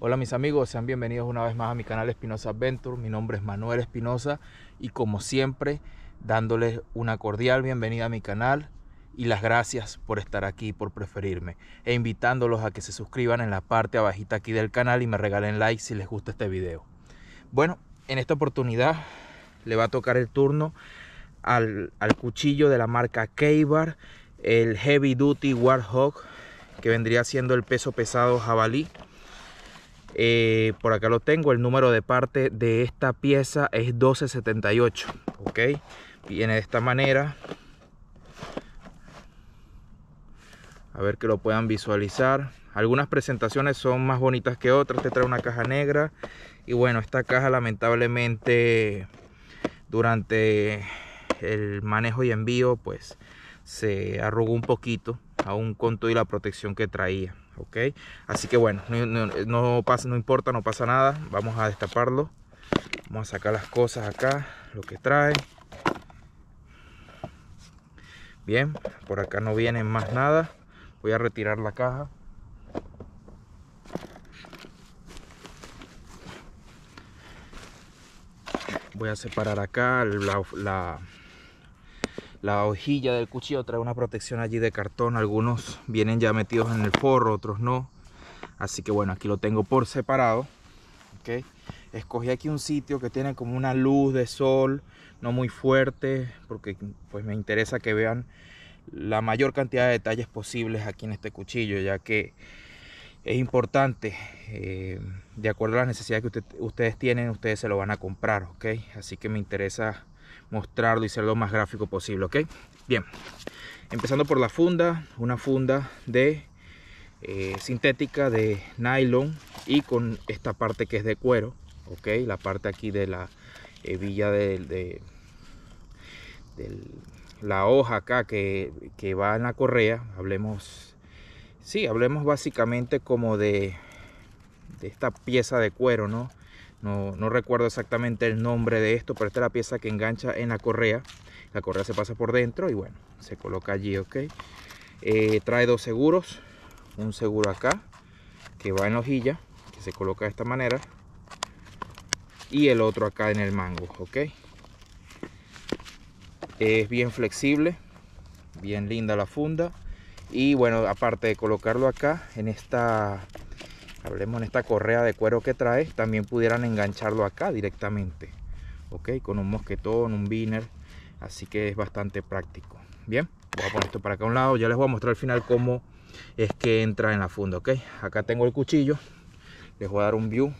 Hola mis amigos, sean bienvenidos una vez más a mi canal Espinosa Adventure. Mi nombre es Manuel Espinosa y como siempre dándoles una cordial bienvenida a mi canal y las gracias por estar aquí, por preferirme e invitándolos a que se suscriban en la parte abajita aquí del canal y me regalen like si les gusta este video. Bueno, en esta oportunidad le va a tocar el turno al, cuchillo de la marca K-Bar el Heavy Duty Warhawk que vendría siendo el peso pesado jabalí eh, por acá lo tengo, el número de parte de esta pieza es 1278, ¿ok? Viene de esta manera. A ver que lo puedan visualizar. Algunas presentaciones son más bonitas que otras, te este trae una caja negra. Y bueno, esta caja lamentablemente durante el manejo y envío pues se arrugó un poquito, aún con toda y la protección que traía ok así que bueno no, pasa no importa no pasa nada vamos a destaparlo vamos a sacar las cosas acá lo que trae bien por acá no viene más nada voy a retirar la caja voy a separar acá la la hojilla del cuchillo trae una protección allí de cartón. Algunos vienen ya metidos en el forro, otros no. Así que bueno, aquí lo tengo por separado. ¿okay? Escogí aquí un sitio que tiene como una luz de sol, no muy fuerte, porque pues me interesa que vean la mayor cantidad de detalles posibles aquí en este cuchillo, ya que es importante, eh, de acuerdo a las necesidades que ustedes tienen, ustedes se lo van a comprar, Así que me interesa mostrarlo y ser lo más gráfico posible, ¿ok? Bien, empezando por la funda, una funda de eh, sintética de nylon y con esta parte que es de cuero, ¿ok? La parte aquí de la hebilla eh, de, la hoja acá que, va en la correa, hablemos, sí, hablemos básicamente como de de esta pieza de cuero, ¿no? no, recuerdo exactamente el nombre de esto, pero esta es la pieza que engancha en la correa. La correa se pasa por dentro y bueno, se coloca allí, ok. Eh, trae dos seguros, un seguro acá que va en la hojilla, que se coloca de esta manera, y el otro acá en el mango, ok. Es bien flexible, bien linda la funda. Y bueno, aparte de colocarlo acá en esta hablemos en esta correa de cuero que trae, también pudieran engancharlo acá directamente. Ok, con un mosquetón, un biner, así que es bastante práctico. Bien, voy a poner esto para acá a un lado, ya les voy a mostrar al final cómo es que entra en la funda, ok. Acá tengo el cuchillo, les voy a dar un view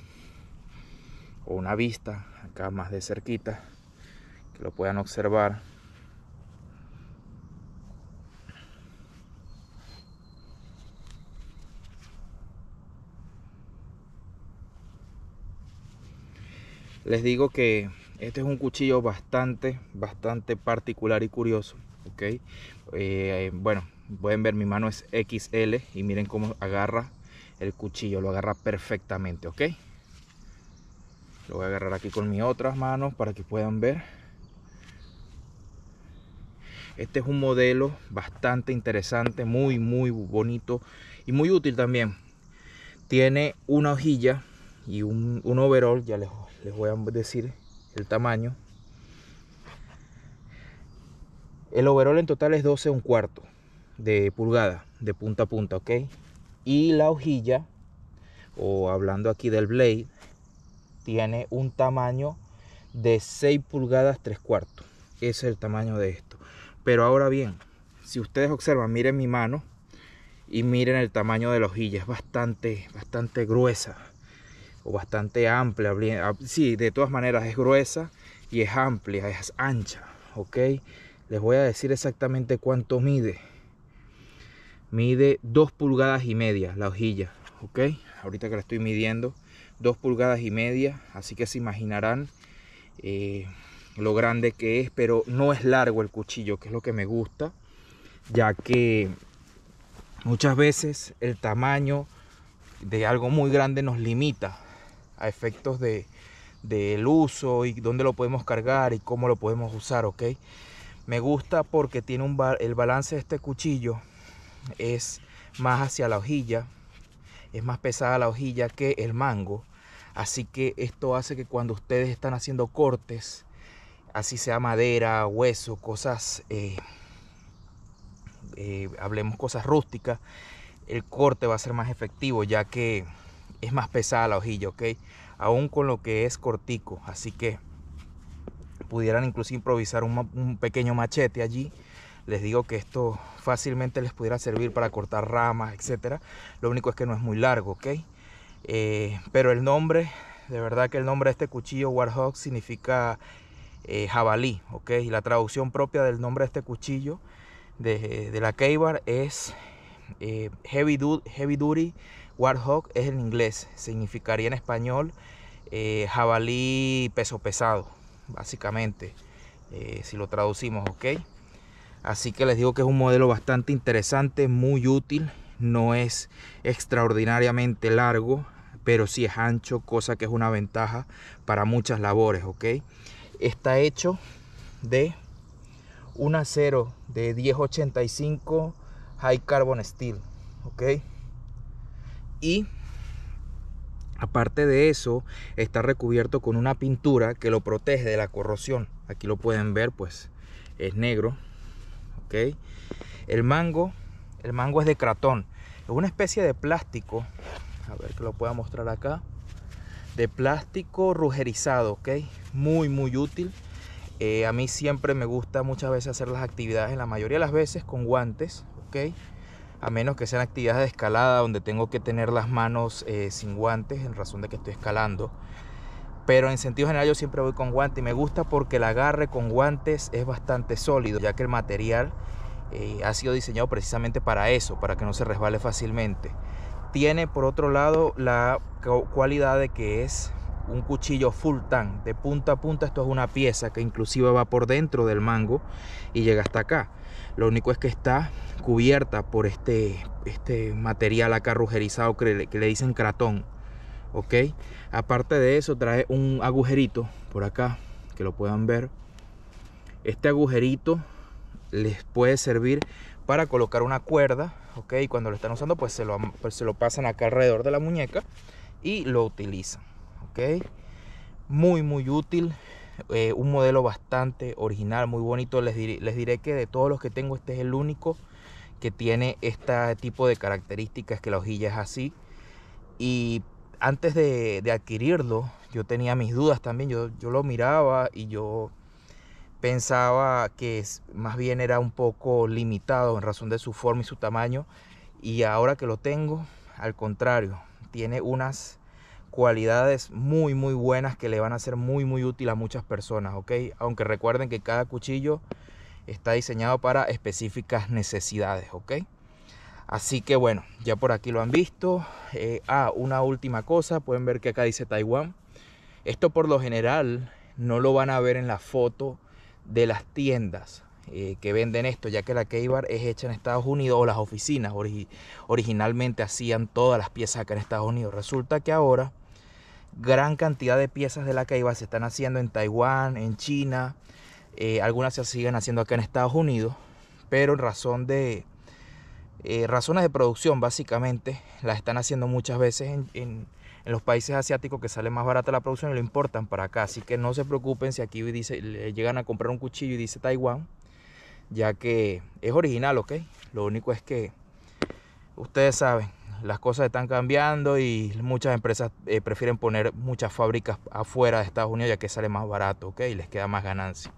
o una vista, acá más de cerquita, que lo puedan observar. les digo que este es un cuchillo bastante, bastante particular y curioso. ¿ok? Eh, bueno, pueden ver mi mano es XL y miren cómo agarra el cuchillo, lo agarra perfectamente, ¿ok? Lo voy a agarrar aquí con mis otras manos para que puedan ver. Este es un modelo bastante interesante, muy, muy bonito y muy útil también. Tiene una hojilla y un, un overall, ya les, les voy a decir el tamaño. El overall en total es 12 un cuarto de pulgada, de punta a punta, ¿ok? Y la hojilla, o hablando aquí del blade, tiene un tamaño de 6 pulgadas 3 cuartos. Ese es el tamaño de esto. Pero ahora bien, si ustedes observan, miren mi mano y miren el tamaño de la hojilla. Es bastante, bastante gruesa bastante amplia. Ah, sí, de todas maneras es gruesa y es amplia, es ancha, ¿ok? Les voy a decir exactamente cuánto mide. Mide 2 pulgadas y media la hojilla, ¿ok? Ahorita que la estoy midiendo, 2 pulgadas y media, así que se imaginarán eh, lo grande que es, pero no es largo el cuchillo, que es lo que me gusta, ya que muchas veces el tamaño de algo muy grande nos limita a efectos de, del uso y dónde lo podemos cargar y cómo lo podemos usar, ¿ok? Me gusta porque tiene un el balance de este cuchillo es más hacia la hojilla, es más pesada la hojilla que el mango, así que esto hace que cuando ustedes están haciendo cortes, así sea madera, hueso, cosas, eh, eh, hablemos cosas rústicas, el corte va a ser más efectivo ya que es más pesada la hojilla, ¿ok? Aún con lo que es cortico, así que pudieran incluso improvisar un, pequeño machete allí les digo que esto fácilmente les pudiera servir para cortar ramas, etcétera. Lo único es que no es muy largo, ¿ok? Eh, pero el nombre, de verdad que el nombre de este cuchillo Warhawk significa eh, jabalí, ¿ok? Y la traducción propia del nombre de este cuchillo de, la la bar es eh, heavy, heavy Duty Warthog es en inglés, significaría en español eh, jabalí peso pesado, básicamente, eh, si lo traducimos, ¿ok? Así que les digo que es un modelo bastante interesante, muy útil, no es extraordinariamente largo, pero sí es ancho, cosa que es una ventaja para muchas labores, ¿ok? Está hecho de un acero de 1085 High Carbon Steel, ¿ok? y aparte de eso está recubierto con una pintura que lo protege de la corrosión. Aquí lo pueden ver, pues es negro. ¿ok? El mango, el mango es de cratón. Es una especie de plástico. A ver que lo pueda mostrar acá. De plástico rugerizado, ¿ok? Muy, muy útil. Eh, a mí siempre me gusta muchas veces hacer las actividades, en la mayoría de las veces con guantes, ¿ok? a menos que sean actividades de escalada donde tengo que tener las manos eh, sin guantes en razón de que estoy escalando. Pero en sentido general yo siempre voy con guante y me gusta porque el agarre con guantes es bastante sólido, ya que el material eh, ha sido diseñado precisamente para eso, para que no se resbale fácilmente. Tiene por otro lado la cualidad de que es un cuchillo full tan de punta a punta. Esto es una pieza que inclusive va por dentro del mango y llega hasta acá. Lo único es que está cubierta por este, este material acá rugerizado que le, dicen cratón. ¿Ok? Aparte de eso trae un agujerito por acá que lo puedan ver. Este agujerito les puede servir para colocar una cuerda, ¿ok? cuando lo están usando, pues se lo, pues se lo pasan acá alrededor de la muñeca y lo utilizan, ¿ok? Muy, muy útil. Eh, un modelo bastante original, muy bonito. Les diré, que de todos los que tengo, este es el único que tiene este tipo de características, que la hojilla es así. Y antes de, adquirirlo, yo tenía mis dudas también. Yo, yo lo miraba y yo pensaba que más bien era un poco limitado en razón de su forma y su tamaño. Y ahora que lo tengo, al contrario, tiene unas cualidades muy muy buenas que le van a ser muy muy útil a muchas personas, ¿ok? Aunque recuerden que cada cuchillo está diseñado para específicas necesidades, ¿ok? Así que bueno, ya por aquí lo han visto. a eh, ah, una última cosa, pueden ver que acá dice Taiwán. Esto por lo general no lo van a ver en la foto de las tiendas eh, que venden esto, ya que la Keybar es hecha en Estados Unidos o las oficinas originalmente hacían todas las piezas acá en Estados Unidos. Resulta que ahora gran cantidad de piezas de la caíba se están haciendo en Taiwán, en China, eh, algunas se siguen haciendo acá en Estados Unidos, pero en razón de eh, razones de producción básicamente las están haciendo muchas veces en, los países asiáticos que sale más barata la producción y lo importan para acá, así que no se preocupen si aquí dice, llegan a comprar un cuchillo y dice Taiwán, ya que es original, ¿ok? Lo único es que ustedes saben, las cosas están cambiando y muchas empresas eh, prefieren poner muchas fábricas afuera de Estados Unidos ya que sale más barato, ¿ok? Y les queda más ganancia.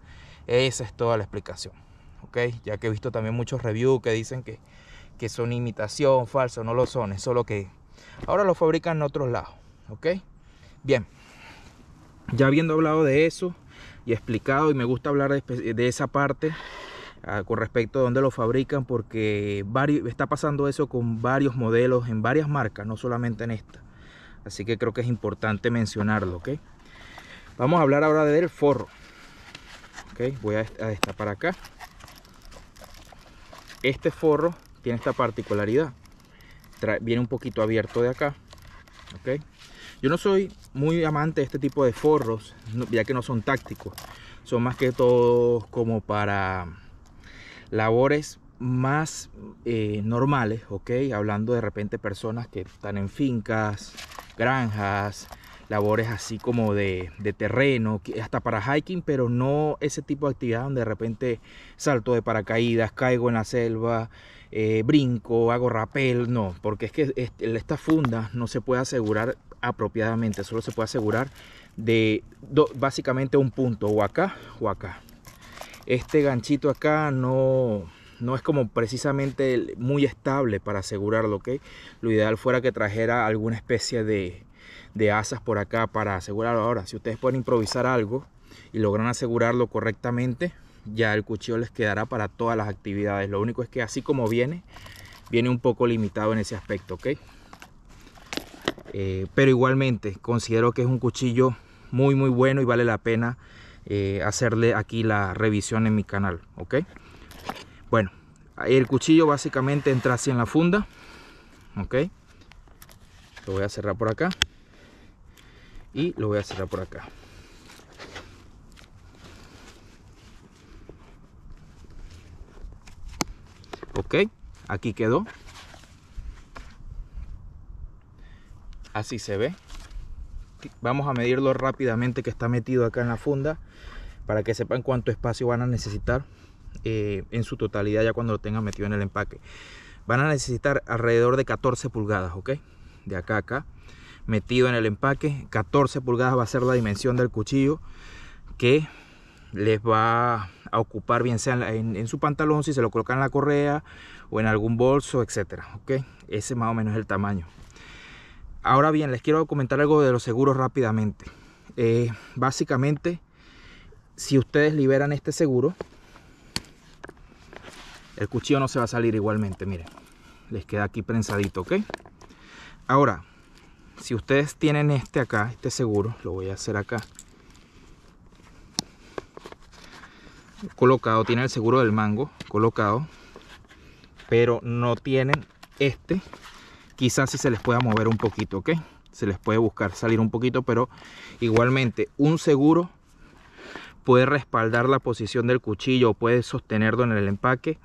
Esa es toda la explicación, ¿ok? Ya que he visto también muchos reviews que dicen que, que son imitación, falso, no lo son, es solo que ahora lo fabrican en otros lados, ¿ok? Bien, ya habiendo hablado de eso y explicado y me gusta hablar de, de esa parte, Ah, con respecto a dónde lo fabrican, porque varios, está pasando eso con varios modelos en varias marcas, no solamente en esta. Así que creo que es importante mencionarlo. ¿ok? Vamos a hablar ahora del forro. Voy a, destapar acá. Este forro tiene esta particularidad. viene un poquito abierto de acá. Yo no soy muy amante de este tipo de forros, ya que no son tácticos. Son más que todo como para labores más eh, normales, ¿ok? Hablando de repente personas que están en fincas, granjas, labores así como de, de, terreno, hasta para hiking, pero no ese tipo de actividad donde de repente salto de paracaídas, caigo en la selva, eh, brinco, hago rapel, no, porque es que esta funda no se puede asegurar apropiadamente, solo se puede asegurar de básicamente un punto, o acá o acá este ganchito acá no, no es como precisamente muy estable para asegurarlo, ¿ok? Lo ideal fuera que trajera alguna especie de, asas por acá para asegurarlo. Ahora, si ustedes pueden improvisar algo y logran asegurarlo correctamente, ya el cuchillo les quedará para todas las actividades. Lo único es que así como viene, viene un poco limitado en ese aspecto, ¿ok? Eh, pero igualmente considero que es un cuchillo muy muy bueno y vale la pena eh, hacerle aquí la revisión en mi canal ok bueno el cuchillo básicamente entra así en la funda ok lo voy a cerrar por acá y lo voy a cerrar por acá ok aquí quedó así se ve vamos a medirlo rápidamente que está metido acá en la funda para que sepan cuánto espacio van a necesitar eh, en su totalidad ya cuando lo tengan metido en el empaque van a necesitar alrededor de 14 pulgadas ok de acá acá metido en el empaque 14 pulgadas va a ser la dimensión del cuchillo que les va a ocupar bien sea en, su pantalón si se lo colocan en la correa o en algún bolso etcétera ok ese más o menos es el tamaño Ahora bien, les quiero comentar algo de los seguros rápidamente. Eh, básicamente, si ustedes liberan este seguro, el cuchillo no se va a salir igualmente, miren. Les queda aquí prensadito, ¿ok? Ahora, si ustedes tienen este acá, este seguro, lo voy a hacer acá. Colocado, tiene el seguro del mango colocado, pero no tienen este quizás si se les pueda mover un poquito, ¿ok? Se les puede buscar salir un poquito, pero igualmente un seguro puede respaldar la posición del cuchillo o puede sostenerlo en el empaque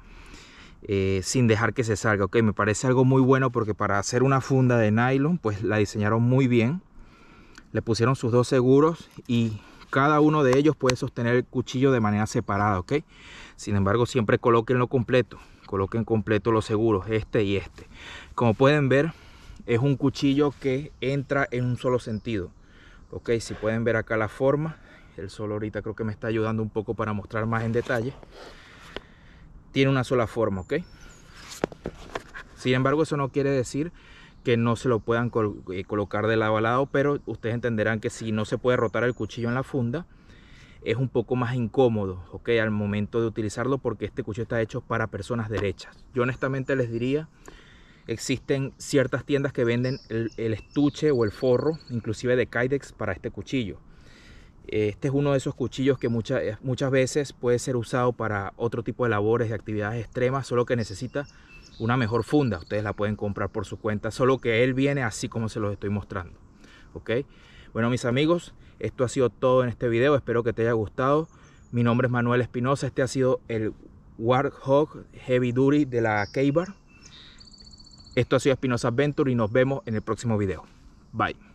eh, sin dejar que se salga, ¿ok? Me parece algo muy bueno porque para hacer una funda de nylon, pues la diseñaron muy bien. Le pusieron sus dos seguros y cada uno de ellos puede sostener el cuchillo de manera separada, ¿ok? Sin embargo, siempre lo completo coloquen completo los seguros este y este como pueden ver es un cuchillo que entra en un solo sentido ok si pueden ver acá la forma el sol ahorita creo que me está ayudando un poco para mostrar más en detalle tiene una sola forma ok sin embargo eso no quiere decir que no se lo puedan eh, colocar de lado a lado pero ustedes entenderán que si no se puede rotar el cuchillo en la funda es un poco más incómodo ok al momento de utilizarlo porque este cuchillo está hecho para personas derechas yo honestamente les diría existen ciertas tiendas que venden el, estuche o el forro inclusive de kydex para este cuchillo este es uno de esos cuchillos que muchas, eh, muchas veces puede ser usado para otro tipo de labores, y actividades extremas, solo que necesita una mejor funda. Ustedes la pueden comprar por su cuenta, solo que él viene así como se los estoy mostrando. ¿Ok? Bueno, mis amigos, esto ha sido todo en este video, espero que te haya gustado. Mi nombre es Manuel Espinosa, este ha sido el Warthog Heavy Duty de la K-Bar. Esto ha sido Espinosa Adventure y nos vemos en el próximo video. Bye.